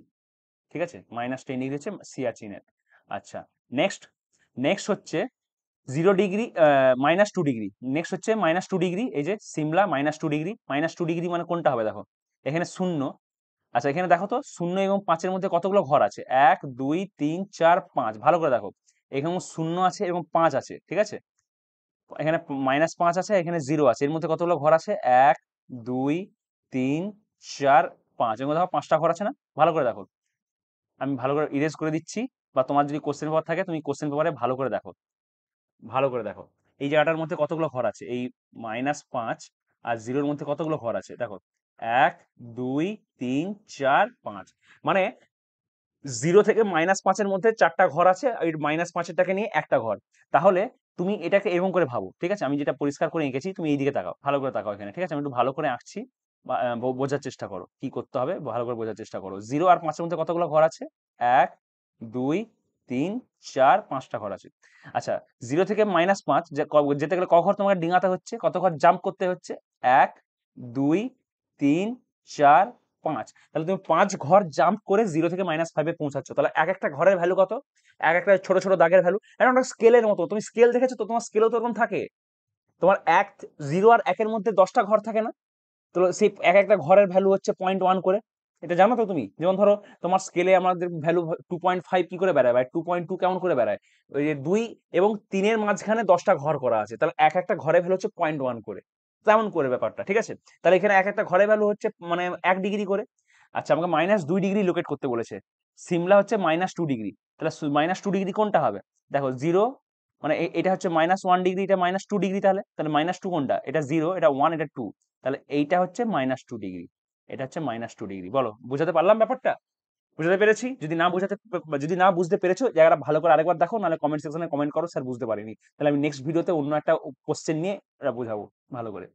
ঠিক আছে মাইনাস টেন ডিগ্রি হচ্ছে সিয়াচিনের আচ্ছা নেক্সট নেক্সট হচ্ছে zero degree minus two degree next হচ্ছে মাইনাস টু ডিগ্রি এই যে Shimla minus two degree minus two degree মানে কোনটা হবে দেখো এখানে শূন্য আচ্ছা এখানে দেখো তো শূন্য এবং পাঁচের মধ্যে কতগুলো ঘর আছে এক দুই তিন চার পাঁচ ভালো করে দেখো এখানে শূন্য আছে এবং পাঁচ আছে ঠিক আছে এখানে মাইনাস পাঁচ আছে এখানে জিরো আছে এর মধ্যে কতগুলো ঘর আছে এক দুই তিন চার পাঁচ এবং মধ্যে দেখো পাঁচটা ঘর আছে না ভালো করে দেখো আমি ভালো করে ইরেজ করে দিচ্ছি বা তোমার যদি কোশ্চেন পেপার থাকে তুমি কোশ্চেন পেপারে ভালো করে দেখো ভালো করে দেখো এই জায়গাটার মধ্যে কতগুলো ঘর আছে এই মাইনাস পাঁচ আর জিরোর মধ্যে কতগুলো ঘর আছে দেখো এক দুই তিন চার পাঁচ মানে জিরো থেকে মাইনাস পাঁচের মধ্যে চারটা ঘর আছে আর মাইনাস পাঁচেরটাকে নিয়ে একটা ঘর তাহলে তুমি এটাকে এরকম করে ভাবো ঠিক আছে আমি যেটা পরিষ্কার করে এঁকেছি তুমি এইদিকে তাকাও ভালো করে তাকাও এখানে ঠিক আছে আমি একটু ভালো করে আঁকছি বোঝার চেষ্টা করো কি করতে হবে ভালো করে বোঝার চেষ্টা করো জিরো আর পাঁচের মধ্যে কতগুলো ঘর আছে এক দুই তিন চার পাঁচটা ঘর আছে আচ্ছা জিরো থেকে মাইনাস পাঁচ যেতে গেলে ক ঘর তোমাকে ডিঙাতে হচ্ছে কত ঘর জাম্প করতে হচ্ছে এক দুই তিন চার পাঁচ তাহলে তুমি পাঁচ ঘর জাম্প করে জিরো থেকে মাইনাস ফাইভে পৌঁছাচ্ছ তাহলে এক একটা ঘরের ভ্যালু কত এক একটা ছোট ছোট দাগের ভ্যালু একটা স্কেলের মতো তুমি স্কেল দেখেছো তো তোমার স্কেলও তো এরকম থাকে তোমার এক জিরো আর একের মধ্যে দশটা ঘর থাকে না তো সেই এক একটা ঘরের ভ্যালু হচ্ছে পয়েন্ট ওয়ান করে এটা জানো তো তুমি যেমন ধরো তোমার স্কেলে আমাদের ভ্যালু টু পয়েন্ট ফাইভ কি করে বেড়ায় বা টু পয়েন্ট টু কেমন করে বেড়ায় ওই যে দুই এবং তিনের মাঝখানে দশটা ঘর করা আছে তাহলে এক একটা ঘরে ভ্যালু হচ্ছে পয়েন্ট ওয়ান করে তেমন করে ব্যাপারটা ঠিক আছে তাহলে এখানে এক একটা ঘরে ভ্যালু হচ্ছে মানে এক ডিগ্রি করে আচ্ছা আমাকে মাইনাস দুই ডিগ্রি লোকেট করতে বলেছে সিমলা হচ্ছে মাইনাস টু ডিগ্রি তাহলে মাইনাস টু ডিগ্রি কোনটা হবে দেখো জিরো মানে এটা হচ্ছে মাইনাস ওয়ান ডিগ্রি এটা মাইনাস টু ডিগ্রি তাহলে তাহলে মাইনাস টু কোনটা এটা জিরো এটা ওয়ান এটা টু তাহলে এইটা হচ্ছে মাইনাস টু ডিগ্রি এটা হচ্ছে মাইনাস টু ডিগ্রি বলো বুঝাতে পারলাম ব্যাপারটা বুঝাতে পেরেছি যদি না বুঝাতে যদি না বুঝতে পেরেছো জায়গাটা ভালো করে আরেকবার দেখো নাহলে কমেন্ট সেকশনে কমেন্ট করো স্যার বুঝতে পারিনি তাহলে আমি নেক্সট ভিডিওতে অন্য একটা কোশ্চেন নিয়ে এটা বোঝাবো ভালো করে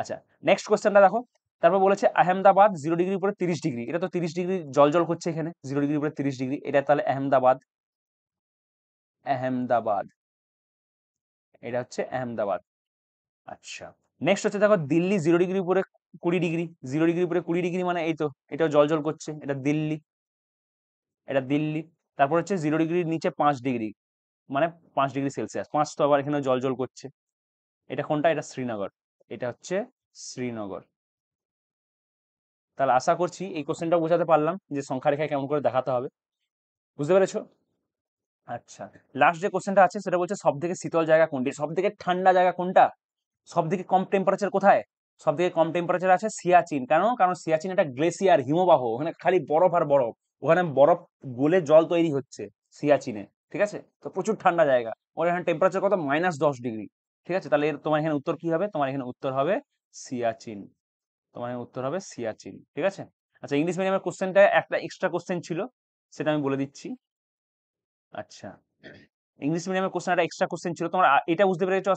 আচ্ছা নেক্সট কোশ্চেনটা দেখো তারপর বলেছে আহমেদাবাদ জিরো ডিগ্রি উপরে তিরিশ ডিগ্রি এটা তো তিরিশ ডিগ্রি জল জল করছে এখানে জিরো ডিগ্রি উপরে তিরিশ ডিগ্রি এটা তাহলে আহমেদাবাদ আহমেদাবাদ এটা হচ্ছে আহমেদাবাদ আচ্ছা নেক্সট হচ্ছে দেখো দিল্লি জিরো ডিগ্রি উপরে কুড়ি ডিগ্রি জিরো ডিগ্রি উপরে কুড়ি ডিগ্রি মানে এই তো এটাও জল জল করছে এটা দিল্লি এটা দিল্লি তারপর হচ্ছে জিরো ডিগ্রির নিচে পাঁচ ডিগ্রি মানে পাঁচ ডিগ্রি সেলসিয়াস পাঁচ তো আবার এখানে জল জল করছে এটা কোনটা এটা শ্রীনগর এটা হচ্ছে শ্রীনগর তাহলে আশা করছি এই কোশ্চেনটা বোঝাতে পারলাম যে সংখ্যা রেখা কেমন করে দেখাতে হবে বুঝতে পেরেছো আচ্ছা লাস্ট যে কোশ্চেনটা আছে সেটা বলছে সব থেকে শীতল জায়গা কোনটি সব থেকে ঠান্ডা জায়গা কোনটা সব থেকে কম টেম্পারেচার কোথায় সব থেকে কম টেম্পারেচার আছে সিয়াচিন কেন কারণ সিয়াচিন একটা গ্লেসিয়ার হিমবাহ ওখানে খালি বরফ আর বরফ ওখানে বরফ গলে জল তৈরি হচ্ছে সিয়াচিনে ঠিক আছে তো প্রচুর ঠান্ডা জায়গা ওর এখানে টেম্পারেচার কত মাইনাস দশ ডিগ্রি ঠিক আছে তাহলে এর তোমার এখানে উত্তর কি হবে তোমার এখানে উত্তর হবে সিয়াচিন তোমার এখানে উত্তর হবে সিয়াচিন ঠিক আছে আচ্ছা ইংলিশ মিডিয়ামের কোশ্চেনটা একটা এক্সট্রা কোশ্চেন ছিল সেটা আমি বলে দিচ্ছি আচ্ছা ইংলিশ মিডিয়ামের কোশ্চেন একটা এক্সট্রা কোশ্চেন ছিল তোমার এটা বুঝতে পেরেছো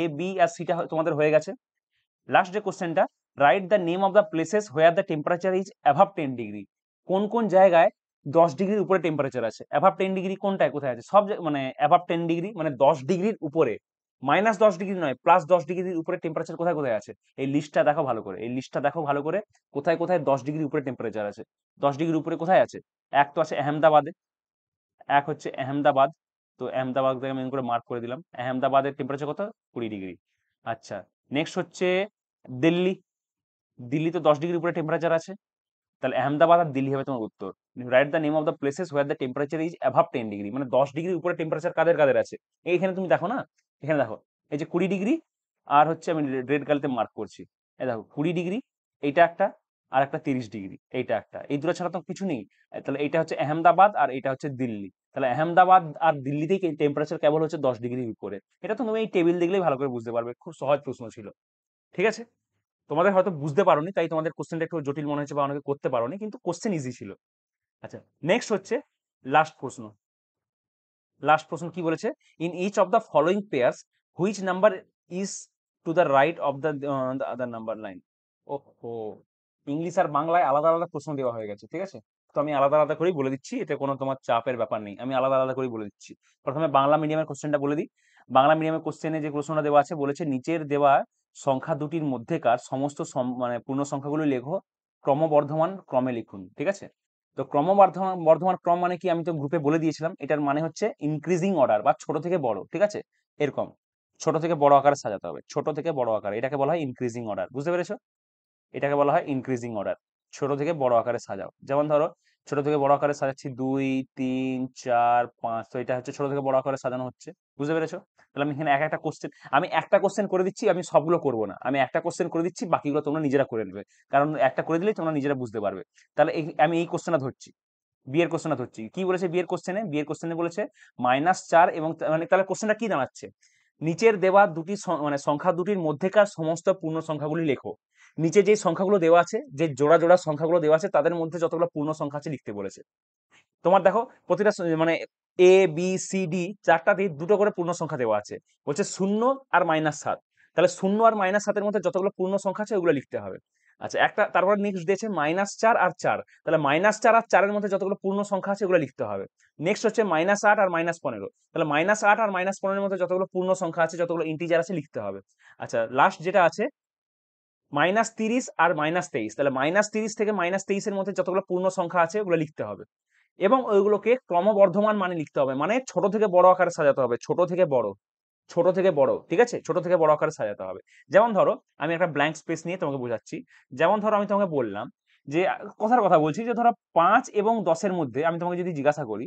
এ বি আর সিটা তোমাদের হয়ে গেছে লাস্ট যে কোশ্চেনটা write the name of the places where the temperature is above ten degree কোন কোন জায়গায় দশ ডিগ্রির উপরে টেম্পারেচার আছে অ্যাভাব টেন ডিগ্রি কোনটায় কোথায় আছে সব মানে অ্যাভাব টেন ডিগ্রি মানে দশ ডিগ্রির উপরে মাইনাস দশ ডিগ্রি নয় প্লাস দশ ডিগ্রির উপরে টেম্পারেচার কোথায় কোথায় আছে এই লিস্টটা দেখো ভালো করে এই লিস্টটা দেখো ভালো করে কোথায় কোথায় দশ ডিগ্রির উপরে টেম্পারেচার আছে দশ ডিগ্রির উপরে কোথায় আছে এক তো আছে আহমেদাবাদে এক হচ্ছে আহমেদাবাদ তো থেকে আমি করে মার্ক করে দিলাম আহমেদাবাদের টেম্পারেচার কত কুড়ি ডিগ্রি আচ্ছা নেক্সট হচ্ছে দিল্লি দিল্লি তো দশ ডিগ্রি উপরে টেম্পারেচার আছে তাহলে আহমেদাবাদ আর দিল্লি হবে তোমার উত্তর write the name of the places where the temperature is above ten degree মানে দশ ডিগ্রি উপরে টেম্পারেচার কাদের কাদের আছে এইখানে তুমি দেখো না এখানে দেখো এই যে কুড়ি ডিগ্রি আর হচ্ছে আমি রেড কালতে মার্ক করছি এই দেখো কুড়ি ডিগ্রি এইটা একটা আর একটা তিরিশ ডিগ্রি এইটা একটা এই দুটো ছাড়া তো কিছু নেই তাহলে এইটা হচ্ছে আহমেদাবাদ আর এটা হচ্ছে দিল্লি তাহলে আহমেদাবাদ আর দিল্লিতেই টেম্পারেচার কেবল হচ্ছে দশ ডিগ্রির উপরে এটা তো তুমি এই টেবিল দেখলেই ভালো করে বুঝতে পারবে খুব সহজ প্রশ্ন ছিল ঠিক আছে তোমাদের হয়তো বুঝতে পারো তাই তোমাদের কোশ্চেনটা একটু জটিল মনে হচ্ছে বা অনেকে করতে পারো কিন্তু কোশ্চেন ইজি ছিল আচ্ছা নেক্সট হচ্ছে লাস্ট প্রশ্ন লাস্ট প্রশ্ন কি বলেছে in each of the following pairs which number is to the right of the other number line ওহো ইংলিশ আর বাংলায় আলাদা আলাদা প্রশ্ন দেওয়া হয়ে গেছে ঠিক আছে তো আমি আলাদা আলাদা করেই বলে দিচ্ছি এতে কোনো তোমার চাপের ব্যাপার নেই আমি আলাদা আলাদা করেই বলে দিচ্ছি প্রথমে বাংলা মিডিয়ামের কোশ্চেনটা বলে দিই বাংলা মিডিয়ামের কোশ্চেনে যে প্রশ্নটা দেওয়া আছে বলেছে নিচের দেওয়া সংখ্যা দুটির মধ্যেকার সমস্ত মানে পূর্ণ সংখ্যাগুলো লেখো ক্রমবর্ধমান ক্রমে লিখুন ঠিক আছে তো ক্রমবর্ধমান বর্ধমান ক্রম মানে কি আমি তো গ্রুপে বলে দিয়েছিলাম এটার মানে হচ্ছে ইনক্রিজিং অর্ডার বা ছোট থেকে বড় ঠিক আছে এরকম ছোট থেকে বড় আকারে সাজাতে হবে ছোট থেকে বড় আকারে এটাকে বলা হয় ইনক্রিজিং অর্ডার বুঝতে পেরেছো এটাকে বলা হয় ইনক্রিজিং অর্ডার ছোট থেকে বড় আকারে সাজাও যেমন ধরো ছোট থেকে বড় আকারে সাজাচ্ছি দুই তিন চার পাঁচ তো এটা হচ্ছে ছোট থেকে বড় আকারে সাজানো হচ্ছে বুঝতে পেরেছো তাহলে আমি এখানে এক একটা কোশ্চেন আমি একটা কোশ্চেন করে দিচ্ছি আমি সবগুলো করবো না আমি একটা কোশ্চেন করে দিচ্ছি বাকিগুলো তোমরা নিজেরা করে নেবে কারণ একটা করে দিলেই তোমরা নিজেরা বুঝতে পারবে তাহলে আমি এই কোশ্চেনটা ধরছি বিয়ের কোশ্চেনটা ধরছি কি বলেছে বিয়ের কোশ্চেনে বিয়ের কোশ্চেনে বলেছে মাইনাস চার এবং মানে তাহলে কোশ্চেনটা কি দাঁড়াচ্ছে নিচের দেওয়া দুটি মানে সংখ্যা দুটির মধ্যেকার সমস্ত পূর্ণ সংখ্যাগুলি লেখো নিচে যে সংখ্যাগুলো দেওয়া আছে যে জোড়া জোড়া সংখ্যাগুলো দেওয়া আছে তাদের মধ্যে যতগুলো পূর্ণ সংখ্যা আছে লিখতে বলেছে তোমার দেখো প্রতিটা মানে এ বি সি ডি চারটা দিয়ে দুটো করে পূর্ণ সংখ্যা দেওয়া আছে বলছে শূন্য আর মাইনাস সাত তাহলে শূন্য আর মাইনাস সাতের মধ্যে যতগুলো পূর্ণ সংখ্যা আছে ওগুলো লিখতে হবে আচ্ছা একটা তারপর নেক্সট দিয়েছে মাইনাস চার আর চার তাহলে মাইনাস চার আর চারের মধ্যে যতগুলো পূর্ণ সংখ্যা আছে ওগুলো লিখতে হবে নেক্সট হচ্ছে মাইনাস আট আর মাইনাস পনেরো তাহলে মাইনাস আট আর মাইনাস পনেরোর মধ্যে যতগুলো পূর্ণ সংখ্যা আছে যতগুলো ইন্টিজার আছে লিখতে হবে আচ্ছা লাস্ট যেটা আছে মাইনাস তিরিশ আর মাইনাস তেইশ তাহলে মাইনাস তিরিশ থেকে মাইনাস তেইশের মধ্যে যতগুলো পূর্ণ সংখ্যা আছে ওগুলো লিখতে হবে এবং ওইগুলোকে ক্রমবর্ধমান মানে লিখতে হবে মানে ছোট থেকে বড় আকারে সাজাতে হবে ছোট থেকে বড় ছোট থেকে বড় ঠিক আছে ছোট থেকে বড় আকারে সাজাতে হবে যেমন ধরো আমি একটা ব্ল্যাঙ্ক স্পেস নিয়ে তোমাকে বোঝাচ্ছি যেমন ধরো আমি তোমাকে বললাম যে কথার কথা বলছি যে ধরো পাঁচ এবং দশের মধ্যে আমি তোমাকে যদি জিজ্ঞাসা করি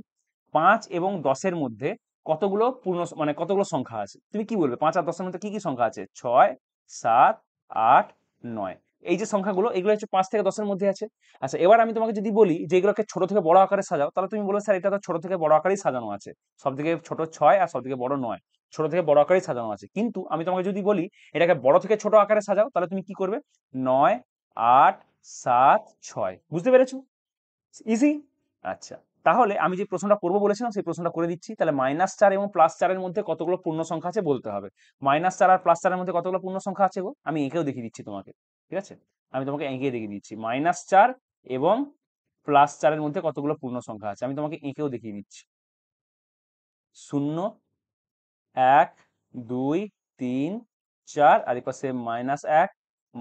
পাঁচ এবং দশের মধ্যে কতগুলো পূর্ণ মানে কতগুলো সংখ্যা আছে তুমি কি বলবে পাঁচ আর দশের মধ্যে কি কি সংখ্যা আছে ছয় সাত আট নয় এই যে সংখ্যাগুলো এগুলো হচ্ছে পাঁচ থেকে দশের মধ্যে আছে আচ্ছা এবার আমি তোমাকে যদি বলি যে এগুলোকে ছোট থেকে বড় আকারে সাজাও তাহলে তুমি বলো স্যার এটা তো ছোট থেকে বড় আকারেই সাজানো আছে সব থেকে ছোট ছয় আর সব থেকে বড় নয় ছোট থেকে বড় আকারেই সাজানো আছে কিন্তু আমি তোমাকে যদি বলি এটাকে বড় থেকে ছোট আকারে সাজাও তাহলে তুমি কি করবে নয় আট সাত ছয় বুঝতে পেরেছো ইজি আচ্ছা তাহলে আমি যে প্রশ্নটা করবো বলেছিলাম সেই প্রশ্নটা করে দিচ্ছি তাহলে মাইনাস চার এবং প্লাস চারের মধ্যে কতগুলো পূর্ণ সংখ্যা আছে বলতে হবে মাইনাস চার আর প্লাস চারের মধ্যে কতগুলো পূর্ণ সংখ্যা আছে গো আমি এঁকেও দেখিয়ে দিচ্ছি তোমাকে ঠিক আছে আমি তোমাকে এঁকে দেখিয়ে দিচ্ছি মাইনাস চার এবং প্লাস চারের মধ্যে কতগুলো পূর্ণ সংখ্যা আছে আমি তোমাকে এঁকেও দেখিয়ে দিচ্ছি শূন্য এক দুই তিন চার আর পাশে মাইনাস এক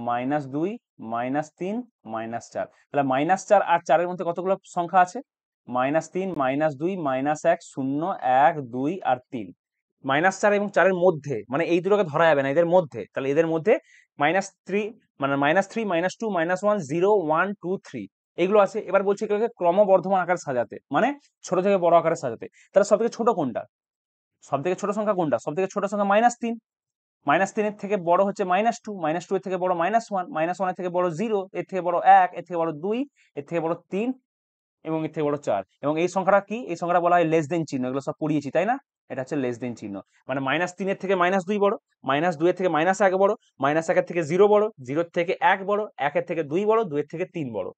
মাইনাস দুই মাইনাস তিন মাইনাস চার তাহলে মাইনাস চার আর চারের মধ্যে কতগুলো সংখ্যা আছে মাইনাস তিন মাইনাস দুই মাইনাস এক শূন্য এক দুই আর তিন মাইনাস চার এবং চারের মধ্যে মানে এই দুটোকে ধরা যাবে না এদের মধ্যে তাহলে এদের মধ্যে মাইনাস থ্রি মানে minus three minus two minus one zero one two three এগুলো আছে এবার বলছি এগুলোকে ক্রমবর্ধমান আকারে সাজাতে মানে ছোট থেকে বড় আকারে সাজাতে তাহলে সব থেকে ছোট কোনটা সব থেকে ছোট সংখ্যা কোনটা সব থেকে ছোট সংখ্যা মাইনাস তিন মাইনাস তিনের থেকে বড় হচ্ছে মাইনাস টু মাইনাস টু এর থেকে বড় মাইনাস ওয়ান মাইনাস ওয়ানের থেকে বড় জিরো এর থেকে বড় এক এর থেকে বড় দুই এর থেকে বড় তিন এবং এর থেকে বড় চার এবং এই সংখ্যাটা কি এই সংখ্যাটা বলা হয় লেস দেন চিহ্ন এগুলো সব পড়িয়েছি তাই না এটা হচ্ছে লেস দেন চিহ্ন মানে মাইনাস তিনের থেকে মাইনাস দুই বড় মাইনাস দুয়ের থেকে মাইনাস এক বড় মাইনাস একের থেকে জিরো বড় জিরোর থেকে এক বড় একের থেকে দুই বড় দুয়ের থেকে তিন বড়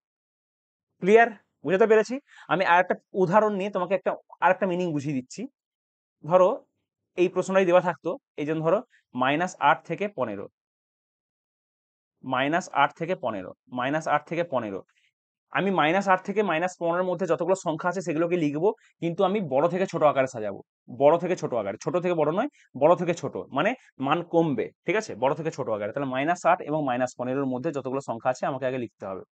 ক্লিয়ার বুঝাতে পেরেছি আমি আর একটা উদাহরণ নিয়ে তোমাকে একটা আর একটা মিনিং বুঝিয়ে দিচ্ছি ধরো এই প্রশ্নটাই দেওয়া থাকতো এই জন্য ধরো মাইনাস আট থেকে পনেরো মাইনাস আট থেকে পনেরো মাইনাস আট থেকে পনেরো আমি মাইনাস আট থেকে মাইনাস পনেরোর মধ্যে যতগুলো সংখ্যা আছে সেগুলোকে লিখবো কিন্তু আমি বড় থেকে ছোট আকারে সাজাবো বড় থেকে ছোট আকারে ছোট থেকে বড় নয় বড় থেকে ছোট মানে মান কমবে ঠিক আছে বড় থেকে ছোট আকারে তাহলে মাইনাস আট এবং মাইনাস পনেরোর মধ্যে যতগুলো সংখ্যা আছে আমাকে আগে লিখতে হবে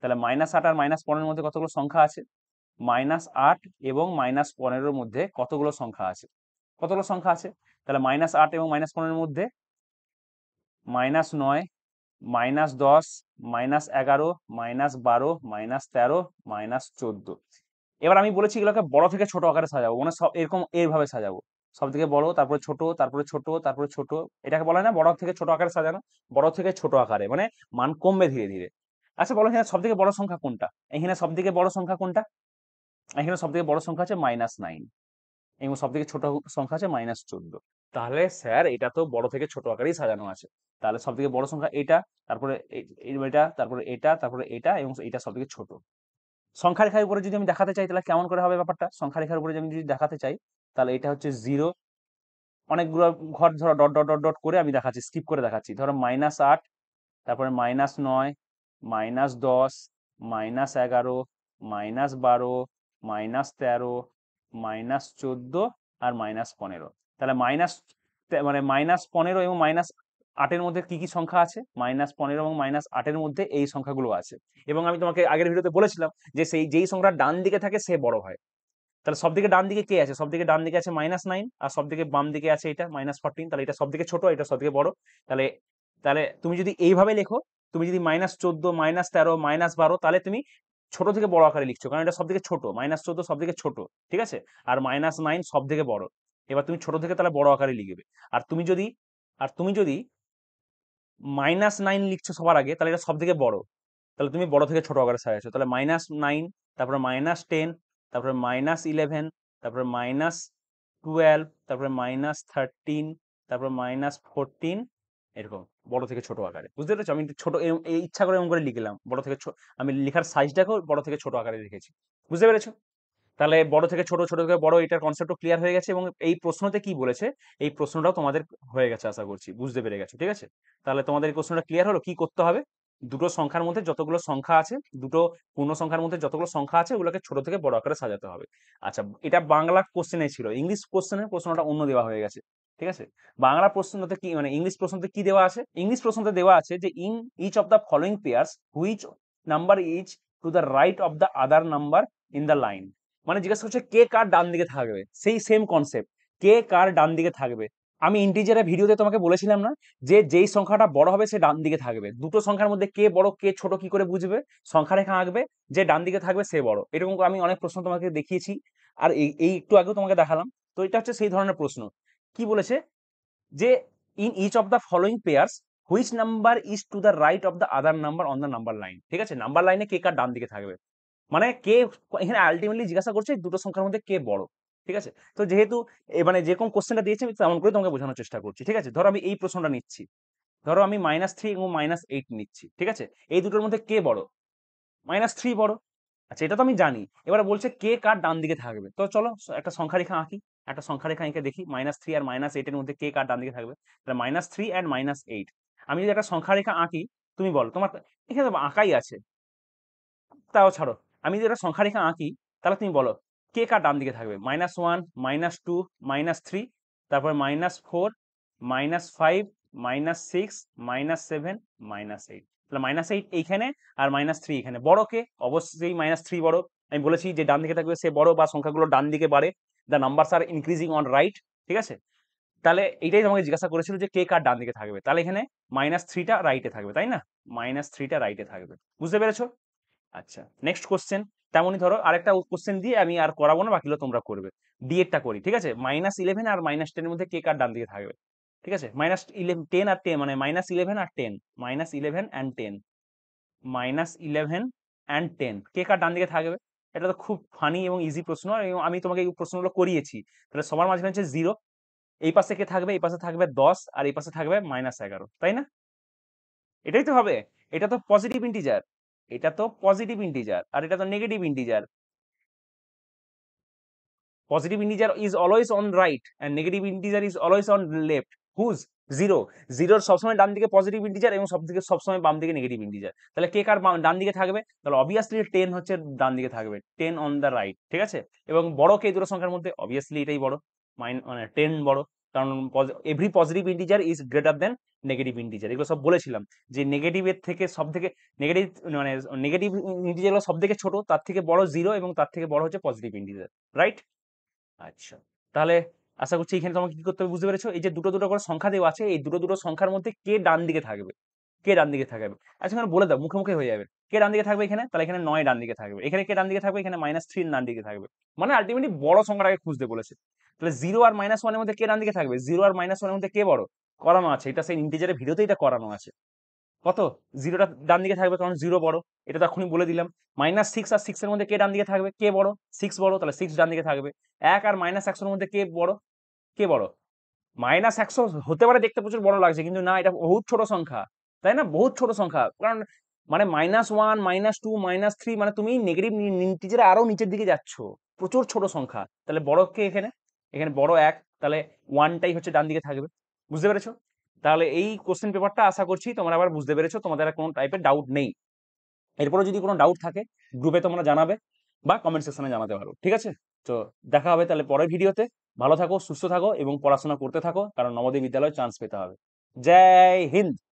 তাহলে মাইনাস আট আর মাইনাস পনেরোর মধ্যে কতগুলো সংখ্যা আছে মাইনাস আট এবং মাইনাস পনেরোর মধ্যে কতগুলো সংখ্যা আছে কতগুলো সংখ্যা আছে তাহলে মাইনাস আট এবং মাইনাস পনেরোর মধ্যে মাইনাস নয় মাইনাস দশ মাইনাস এগারো মাইনাস বারো মাইনাস তেরো মাইনাস চোদ্দ এবার আমি বলেছি এগুলোকে বড় থেকে ছোট আকারে সাজাবো মানে সব এরকম এইভাবে সাজাবো সব থেকে বড় তারপরে ছোট তারপরে ছোট তারপরে ছোট এটাকে বলা হয় না বড় থেকে ছোট আকারে সাজানো বড় থেকে ছোট আকারে মানে মান কমবে ধীরে ধীরে আচ্ছা বলো এখানে সব থেকে বড় সংখ্যা কোনটা এখানে সব থেকে বড় সংখ্যা কোনটা এখানে সব থেকে বড় সংখ্যা আছে মাইনাস নাইন এবং সব থেকে ছোট সংখ্যা আছে মাইনাস চোদ্দ তাহলে স্যার এটা তো বড় থেকে ছোট আকারেই সাজানো আছে তাহলে সব থেকে বড় সংখ্যা এটা তারপরে এটা তারপরে এটা তারপরে এটা এবং এটা সব থেকে ছোট সংখ্যা রেখার উপরে যদি আমি দেখাতে চাই তাহলে কেমন করে হবে ব্যাপারটা সংখ্যা রেখার উপরে আমি যদি দেখাতে চাই তাহলে এটা হচ্ছে জিরো অনেকগুলো ঘর ধরো ডট ডট ডট ডট করে আমি দেখাচ্ছি স্কিপ করে দেখাচ্ছি ধরো মাইনাস আট তারপরে মাইনাস নয় মাইনাস দশ মাইনাস এগারো মাইনাস বারো মাইনাস তেরো মাইনাস চোদ্দ আর মাইনাস পনেরো তাহলে মাইনাস মানে মাইনাস পনেরো এবং মাইনাস আটের মধ্যে কি কি সংখ্যা আছে মাইনাস পনেরো এবং মাইনাস আটের মধ্যে এই সংখ্যাগুলো আছে এবং আমি তোমাকে আগের ভিডিওতে বলেছিলাম যে সেই যেই সংখ্যা ডান দিকে থাকে সে বড় হয় তাহলে সব দিকে ডান দিকে কে আছে সব দিকে ডান দিকে আছে মাইনাস নাইন আর সব দিকে বাম দিকে আছে এটা মাইনাস ফোরটিন তাহলে এটা সব দিকে ছোট এটা সব দিকে বড় তাহলে তাহলে তুমি যদি এইভাবে লেখো তুমি যদি মাইনাস চোদ্দ মাইনাস তেরো মাইনাস বারো তাহলে তুমি ছোট থেকে বড় আকারে লিখছো কারণ এটা সব থেকে ছোট মাইনাস চোদ্দ সব থেকে ছোট ঠিক আছে আর মাইনাস নাইন সব থেকে বড় এবার তুমি ছোট থেকে তাহলে বড় আকারে লিখবে আর তুমি যদি আর তুমি যদি মাইনাস নাইন লিখছো সবার আগে তাহলে এটা সব থেকে বড় তাহলে তুমি বড় থেকে ছোট আকারে সাজাচ্ছো তাহলে মাইনাস নাইন তারপরে মাইনাস টেন তারপরে মাইনাস ইলেভেন তারপরে মাইনাস টুয়েলভ তারপরে মাইনাস থার্টিন তারপরে মাইনাস ফোরটিন এরকম বড় থেকে ছোট আকারে বুঝতে পেরেছো আমি ছোট ইচ্ছা করে এরকম করে লিখলাম বড় থেকে আমি লেখার সাইজটাকেও বড় থেকে ছোট আকারে রেখেছি বুঝতে পেরেছো তাহলে বড় থেকে ছোট ছোট থেকে বড় এটার কনসেপ্টও ক্লিয়ার হয়ে গেছে এবং এই প্রশ্নতে কি বলেছে এই প্রশ্নটাও তোমাদের হয়ে গেছে আশা করছি বুঝতে পেরে গেছো ঠিক আছে তাহলে তোমাদের এই প্রশ্নটা ক্লিয়ার হলো কি করতে হবে দুটো সংখ্যার মধ্যে যতগুলো সংখ্যা আছে দুটো পূর্ণ সংখ্যার মধ্যে যতগুলো সংখ্যা আছে ওগুলোকে ছোট থেকে বড় আকারে সাজাতে হবে আচ্ছা এটা বাংলা কোশ্চেনে ছিল ইংলিশ কোশ্চেনের প্রশ্নটা অন্য দেওয়া হয়ে গেছে ঠিক আছে বাংলা প্রশ্নতে কি মানে ইংলিশ প্রশ্নতে কি দেওয়া আছে ইংলিশ প্রশ্নতে দেওয়া আছে যে in each of the following pairs which number is to the right of the other number in the line মানে জিজ্ঞাসা করছে কে কার ডান দিকে থাকবে সেই সেম কনসেপ্ট কে কার ডান দিকে থাকবে আমি ইন্টিজারের ভিডিওতে তোমাকে বলেছিলাম না যে যেই সংখ্যাটা বড় হবে সে ডান দিকে থাকবে দুটো সংখ্যার মধ্যে কে বড় কে ছোট কি করে বুঝবে সংখ্যা রেখা আঁকবে যে ডান দিকে থাকবে সে বড় এরকম আমি অনেক প্রশ্ন তোমাকে দেখিয়েছি আর এই একটু আগেও তোমাকে দেখালাম তো এটা হচ্ছে সেই ধরনের প্রশ্ন কি বলেছে যে in each of the following pairs which number is to the right of the other number on the number line ঠিক আছে নাম্বার লাইনে কে কার ডান দিকে থাকবে মানে কে এখানে আলটিমেটলি জিজ্ঞাসা করছে দুটো সংখ্যার মধ্যে কে বড় ঠিক আছে তো যেহেতু মানে যেরকম কোশ্চেনটা দিয়েছে আমি তেমন করে তোমাকে বোঝানোর চেষ্টা করছি ঠিক আছে ধরো আমি এই প্রশ্নটা নিচ্ছি ধরো আমি মাইনাস থ্রি এবং মাইনাস এইট নিচ্ছি ঠিক আছে এই দুটোর মধ্যে কে বড় মাইনাস থ্রি বড় আচ্ছা এটা তো আমি জানি এবার বলছে কে কার ডান দিকে থাকবে তো চলো একটা সংখ্যা রেখা আঁকি একটা সংখ্যা রেখা এঁকে দেখি মাইনাস থ্রি আর মাইনাস এইটের মধ্যে কে কার ডান দিকে থাকবে তাহলে minus three and minus eight আমি যদি একটা সংখ্যা রেখা আঁকি তুমি বলো তোমার এখানে আঁকাই আছে তাও ছাড়ো আমি যদি একটা সংখ্যা রেখা আঁকি তাহলে তুমি বলো কে কার ডান দিকে থাকবে minus one minus two minus three তারপরে minus four minus five minus six minus seven minus eight তাহলে মাইনাস এইট এইখানে আর মাইনাস থ্রি এখানে বড় কে অবশ্যই মাইনাস থ্রি বড় আমি বলেছি যে ডান দিকে থাকবে সে বড় বা সংখ্যাগুলো ডান দিকে বাড়ে the numbers are increasing on right ঠিক আছে তাহলে এইটাই আমাকে জিজ্ঞাসা করেছিল যে কে কার ডান দিকে থাকবে তাহলে এখানে মাইনাস থ্রিটা রাইটে থাকবে তাই না মাইনাস থ্রিটা রাইটে থাকবে বুঝতে পেরেছো আচ্ছা নেক্সট কোশ্চেন তেমনই ধরো আরেকটা কোশ্চেন দিয়ে আমি আর করাবো না বাকিগুলো তোমরা করবে ডিএটটা করি ঠিক আছে মাইনাস ইলেভেন আর মাইনাস টেনের মধ্যে কে কার ডান দিকে থাকবে ঠিক আছে মাইনাস ইলেভেন টেন আর টেন মানে মাইনাস ইলেভেন আর ten minus eleven and ten minus eleven and ten কে কার ডান দিকে থাকবে এটা তো খুব ফানি এবং ইজি প্রশ্ন এবং আমি তোমাকে এই প্রশ্নগুলো করিয়েছি তাহলে সবার মাঝখানে হচ্ছে জিরো এই পাশে কে থাকবে এই পাশে থাকবে দশ আর এই পাশে থাকবে মাইনাস এগারো তাই না এটাই তো হবে এটা তো পজিটিভ ইন্টিজার এটা তো পজিটিভ ইন্টিজার আর এটা তো negative integer positive integer is always on right and negative integer is always on left whose zero জিরোর সবসময় ডান দিকে পজিটিভ ইন্টিজার এবং সব দিকে সবসময় বাম দিকে নেগেটিভ ইন্টিজার তাহলে কে কার ডান দিকে থাকবে তাহলে অবভিয়াসলি টেন হচ্ছে ডান দিকে থাকবে টেন অন দ্য রাইট ঠিক আছে এবং বড় কে দুটো সংখ্যার মধ্যে অবভিয়াসলি এটাই বড় মাইন মানে টেন বড় কারণ every positive integer is greater than negative integer এগুলো সব বলেছিলাম যে নেগেটিভের থেকে সব থেকে নেগেটিভ মানে নেগেটিভ ইন্টিজারগুলো সব থেকে ছোট তার থেকে বড় জিরো এবং তার থেকে বড় হচ্ছে পজিটিভ ইন্টিজার রাইট আচ্ছা তাহলে আশা করছি এখানে তোমাকে কি করতে হবে বুঝতে পেরেছো এই যে দুটো দুটো করে সংখ্যা দেওয়া আছে এই দুটো দুটো সংখ্যার মধ্যে কে ডান দিকে থাকবে কে ডান দিকে থাকবে আচ্ছা এখানে বলে দাও মুখে মুখে হয়ে যাবে কে ডান দিকে থাকবে এখানে তাহলে এখানে নয় ডান দিকে থাকবে এখানে কে ডান দিকে থাকবে এখানে মাইনাস থ্রি ডান দিকে থাকবে মানে আলটিমেটলি বড় সংখ্যাটাকে খুঁজতে বলেছে তাহলে জিরো আর মাইনাস ওয়ানের মধ্যে কে ডান দিকে থাকবে জিরো আর মাইনাস ওয়ানের মধ্যে কে বড় করানো আছে এটা সেই ইন্টিজারের ভিডিওতে এটা করানো আছে কত জিরোটা ডান দিকে থাকবে কারণ জিরো বড় এটা তখনই বলে দিলাম মাইনাস সিক্স আর সিক্সের মধ্যে কে ডান দিকে থাকবে কে বড় সিক্স বড় তাহলে সিক্স ডান দিকে থাকবে এক আর মাইনাস একশোর মধ্যে কে বড় কে বড় মাইনাস একশো হতে পারে দেখতে প্রচুর বড় লাগছে কিন্তু না এটা বহুত ছোট সংখ্যা তাই না বহুত ছোট সংখ্যা কারণ মানে minus one minus two minus three মানে তুমি নেগেটিভ ইন্টিজার আরও নিচের দিকে যাচ্ছ প্রচুর ছোট সংখ্যা তাহলে বড় কে এখানে এখানে বড় এক তাহলে ওয়ানটাই হচ্ছে ডান দিকে থাকবে বুঝতে পেরেছো তাহলে এই কোশ্চেন পেপারটা আশা করছি তোমরা আবার বুঝতে পেরেছো তোমাদের আর কোনো টাইপের ডাউট নেই এরপরে যদি কোনো ডাউট থাকে গ্রুপে তোমরা জানাবে বা কমেন্ট সেকশনে জানাতে পারো ঠিক আছে তো দেখা হবে তাহলে পরের ভিডিওতে ভালো থাকো সুস্থ থাকো এবং পড়াশোনা করতে থাকো কারণ নবদ্বীপ বিদ্যালয়ে চান্স পেতে হবে জয় হিন্দ